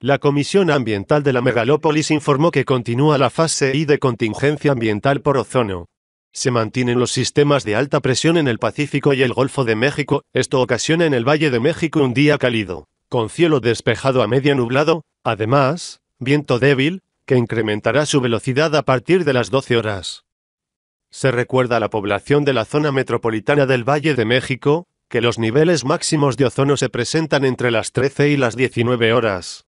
La Comisión Ambiental de la megalópolis informó que continúa la fase I de contingencia ambiental por ozono. Se mantienen los sistemas de alta presión en el Pacífico y el Golfo de México, esto ocasiona en el Valle de México un día cálido, con cielo despejado a media nublado, además, viento débil, que incrementará su velocidad a partir de las 12 horas. Se recuerda a la población de la zona metropolitana del Valle de México, que los niveles máximos de ozono se presentan entre las 13 y las 19 horas.